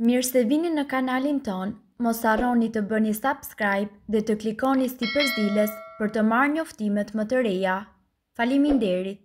Mirë se vini në kanalin ton, mos arroni të bëni subscribe dhe të klikoni sti përzdiles për të marrë një më të reja. Falimin derit!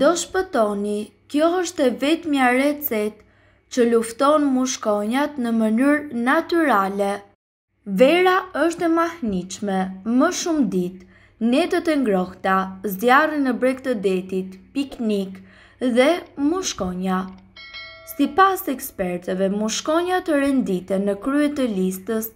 Do shpëtoni, kjo është e vetë mja recet që lufton mushkonjat në mënyrë naturale. Vera është e mahniqme, më shumë ditë, netët e ngrohta, zdjarën e brek të detit, piknik dhe mushkonja. Si pas ekspertëve, mushkonja të rendite në kryet të listës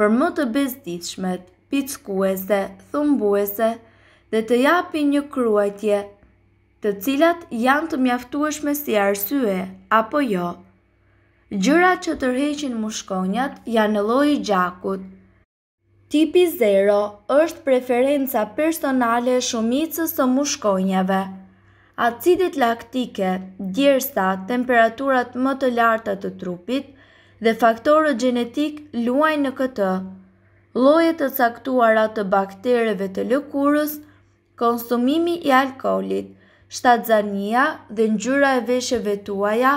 për më të bezditshmet, pizkuese, thumbuese dhe të japin një kryetje të cilat janë të mjaftueshme si arsye apo jo. Gjërat që tërheqin mushkonjat janë loj i gjakut. Tipi 0 është preferenca personale shumicës të mushkonjave. Acidit laktike, djersa, temperaturat më të larta të trupit dhe faktorët genetik luajnë në këtë, lojet të caktuarat të baktereve të lëkurës, konsumimi i alkoholit, shtadzarnia dhe në e veshëve tuaja,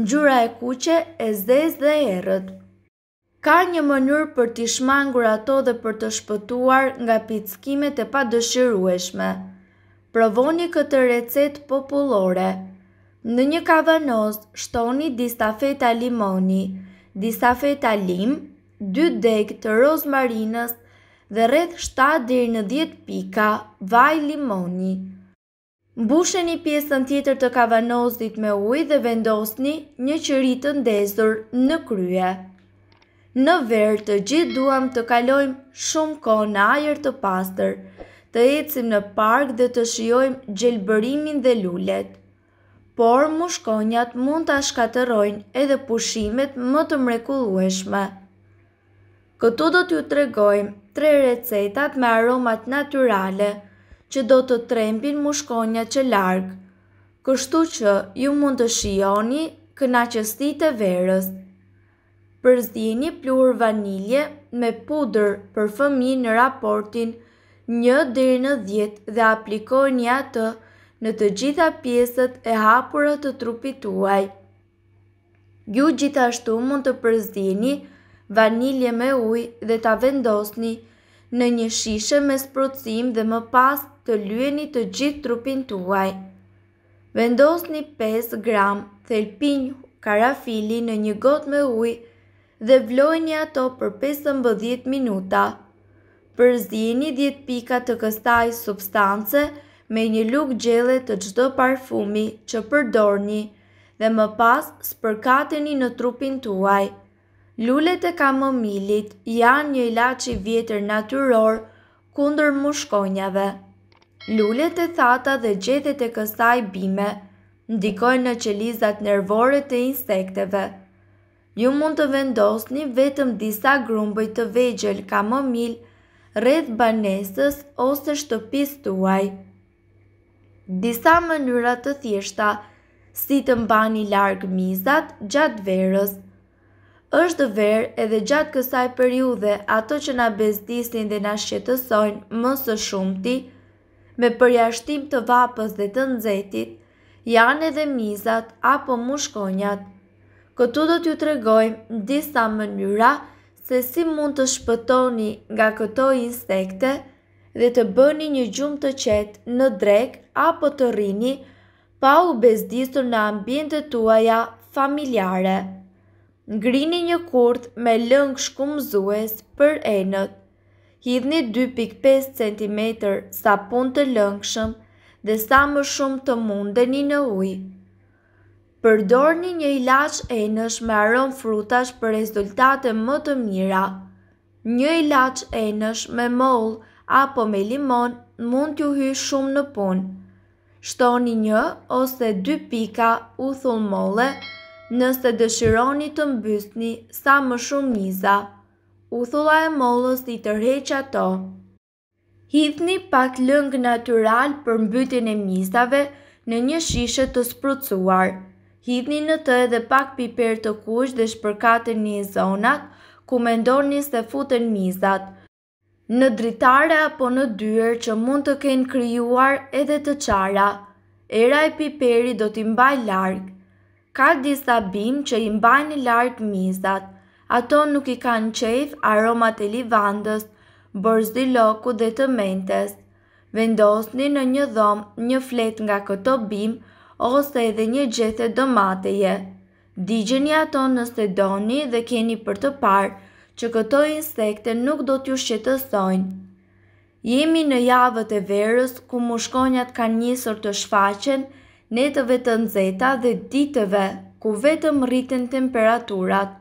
në e kuqe, e zezë dhe erët. Ka një mënyrë për t'i shmangur ato dhe për të shpëtuar nga pizkimet e pa dëshirueshme provoni këtë recet populore. Në një kavanoz shtoni disa feta limoni, disa feta lim, 2 dek të rozmarinës dhe rreth 7 deri në 10 pika vaj limoni. Mbusheni pjesën tjetër të kavanozit me ujë dhe vendosni një qëri të ndezur në krye. Në verë të gjithë duham të kalojmë shumë kohë në ajer të pastër, të ecim në park dhe të shiojmë gjelbërimin dhe lullet. Por, mushkonjat mund të ashkaterojnë edhe pushimet më të mrekulueshme. Këtu do t'ju tregojmë tre recetat me aromat naturale që do të trembin mushkonjat që largë, kështu që ju mund të shioni këna qësti të verës. Përzdini plur vanilje me pudrë për fëmi në raportin një dërë në djetë dhe aplikoj një atë në të gjitha pjesët e hapurët të trupit tuaj. Gju gjithashtu mund të përzdini vanilje me uj dhe të vendosni në një shishe me sprucim dhe më pas të lueni të gjithë trupin tuaj. Vendosni 5 gram thelpinj karafili në një gotë me uj dhe vlojni ato për 15 minuta përzini 10 pika të këstaj substance me një luk gjele të gjdo parfumi që përdorni dhe më pas spërkateni në trupin tuaj. Lullet e kamomilit janë një ilaci vjetër naturor kundër mushkonjave. Lullet e thata dhe gjethet e këstaj bime ndikojnë në qelizat nervore të insekteve. Ju mund të vendosni vetëm disa grumbëj të vegjel kamomilë rreth banesës ose shtëpis të uaj. Disa mënyrat të thjeshta, si të mbani largë mizat gjatë verës, është verë edhe gjatë kësaj periude ato që na bezdisin dhe na shqetësojnë mësë shumëti, me përjashtim të vapës dhe të nëzetit, janë edhe mizat apo mushkonjat. Këtu do t'ju tregojmë disa mënyra të se si mund të shpëtoni nga këto insekte dhe të bëni një gjumë të qetë në drek apo të rini pa u bezdisur në ambjente tuaja familjare. Ngrini një kurt me lëng shkumëzues për enët. Hidhni 2.5 cm sapun të lëngshëm dhe sa më shumë të mundeni në ujë. Përdorni një ilaç e nësh me aron frutash për rezultate më të mira. Një ilaç e nësh me mol apo me limon mund t'ju hy shumë në pun. Shtoni një ose dy pika u thull molle nëse dëshironi të mbysni sa më shumë njiza. U thulla e molës i të ato. to. Hithni pak lëngë natural për mbytin e mizave në një shishe të sprucuar hidhni në të edhe pak piper të kush dhe shpërkatën një zonat, ku me ndoni se futën mizat. Në dritare apo në dyër që mund të kenë kryuar edhe të qara, era e piperi do t'i largë. Ka disa bim që i mbaj një largë mizat, ato nuk i kanë qef aromat e livandës, bërzdi loku dhe të mentes. Vendosni në një dhomë një flet nga këto bimë, ose edhe një gjethe domateje. Digjeni ato nëse doni dhe keni për të parë që këto insekte nuk do t'ju shqetësojnë. Jemi në javët e verës ku mushkonjat kanë njësër të shfaqen netëve të nzeta dhe ditëve ku vetëm rritin temperaturat.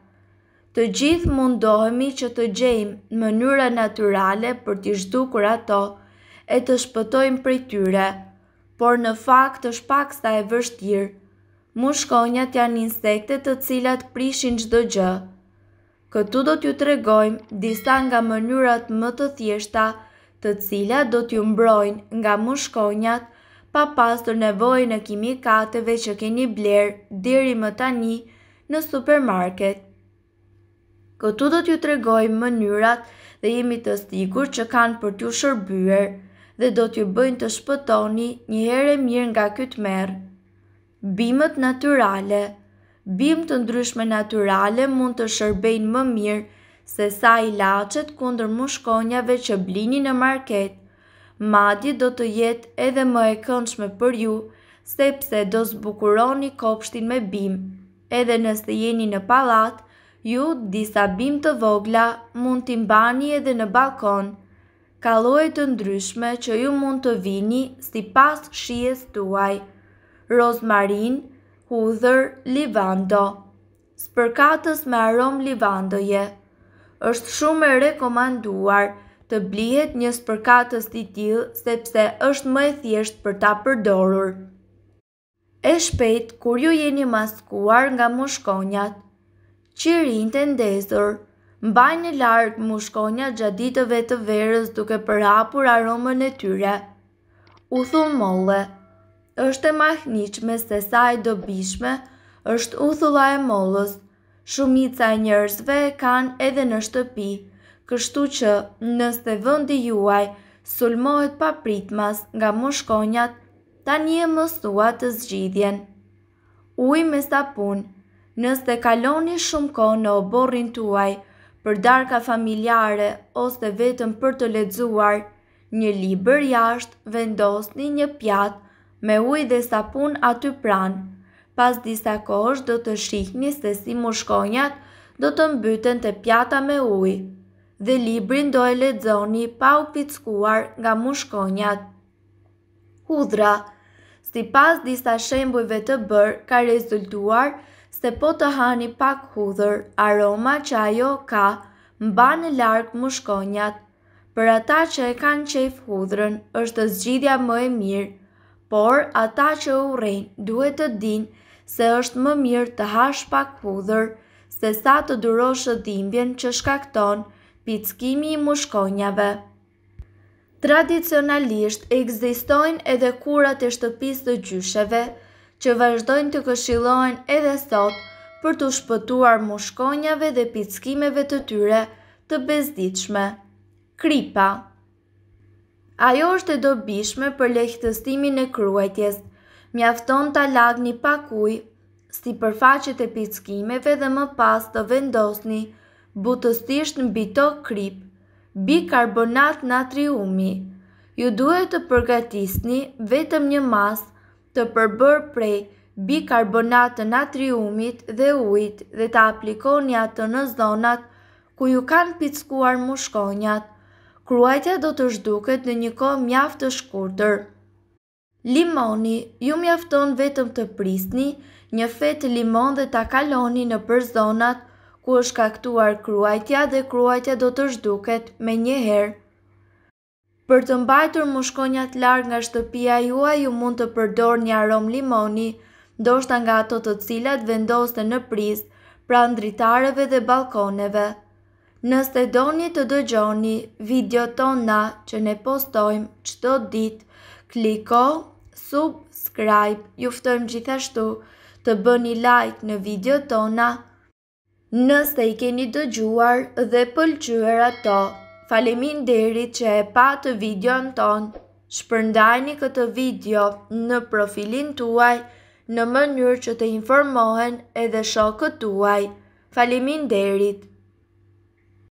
Të gjithë mundohemi që të gjejmë mënyra naturale për t'i zhdukur ato e të shpëtojmë prej tyre por në fakt është pak sta e vështirë. Mushkonjat janë insekte të cilat prishin çdo gjë. Këtu do t'ju tregojmë disa nga mënyrat më të thjeshta të cilat do t'ju mbrojnë nga mushkonjat pa pasur nevojën e kimikateve që keni blerë deri më tani në supermarket. Këtu do t'ju tregojmë mënyrat dhe jemi të sigurt që kanë për t'ju shërbyer dhe do t'ju bëjnë të shpëtoni një herë mirë nga këtë merë. Bimët natyrale. Bimë të ndryshme natyrale mund të shërbejnë më mirë se sa ilaçet kundër mushkonjave që blini në market. Madje do të jetë edhe më e këndshme për ju, sepse do zbukuroni kopshtin me bim. Edhe nëse jeni në pallat, ju disa bim të vogla mund t'i mbani edhe në balkon kaloje të ndryshme që ju mund të vini si pas shies tuaj, rozmarin, hudhër, livando. Spërkatës me arom livandoje, është shumë e rekomanduar të blihet një spërkatës të tjilë sepse është më e thjesht për ta përdorur. E shpejt kur ju jeni maskuar nga mushkonjat, qirin të ndezër, mbajnë në largë mushkonja gjaditëve të verës duke përhapur aromën e tyre. U thunë molle, është e mahniqme se sa e dobishme, është u thula e mollës, shumica e njërzve e kanë edhe në shtëpi, kështu që nëse vëndi juaj sulmohet pa pritmas nga mushkonjat, ta një mësua të zgjidhjen. Uj me sapun, nëse kaloni shumë ko në oborin tuaj, për darka familjare ose vetëm për të ledzuar, një liber jashtë vendosni një, një pjatë me ujë dhe sapun aty pranë. Pas disa kosh do të shihni se si mushkonjat do të mbyten të pjata me ujë dhe librin do e ledzoni pa u pickuar nga mushkonjat. Hudra Si pas disa shembujve të bërë ka rezultuar se po të hani pak hudhër, aroma që ajo ka mba në larkë mushkonjat. Për ata që e kanë qef hudhërën, është zgjidja më e mirë, por ata që u rejnë duhet të dinë se është më mirë të hash pak hudhër, se sa të duroshë dhimbjen që shkakton pizkimi i mushkonjave. Tradicionalisht, egzistojnë edhe kurat e shtëpis të gjysheve, që vazhdojnë të këshilohen edhe sot për të shpëtuar mushkonjave dhe pizkimeve të tyre të bezdiqme. Kripa Ajo është e do bishme për lehtëstimin e kruajtjes, mjafton të lagni një pakuj, si përfaqet e pizkimeve dhe më pas të vendosni, butëstisht në bito krip, bikarbonat natriumi, ju duhet të përgatisni vetëm një masë të përbër prej bikarbonat të natriumit dhe ujt dhe të aplikoni të në zonat ku ju kanë pizkuar mushkonjat. Kruajtja do të shduket në një kohë mjaft të shkurëtër. Limoni, ju mjafton vetëm të prisni, një fetë limon dhe të kaloni në për zonat ku është kaktuar kruajtja dhe kruajtja do të shduket me një herë. Për të mbajtur mushkonjat larg nga shtëpia juaj, ju mund të përdorni një arom limoni, ndoshta nga ato të cilat vendoste në prizë, pra dritareve dhe balkoneve. Nëse doni të dëgjoni video tona që ne postojmë çdo ditë, kliko subscribe. Juftojmë gjithashtu të bëni like në video tona nëse i keni dëgjuar dhe pëlqyer ato falemin deri që e pa të video në tonë. Shpërndajni këtë video në profilin tuaj në mënyrë që të informohen edhe shokët tuaj. Falemin derit.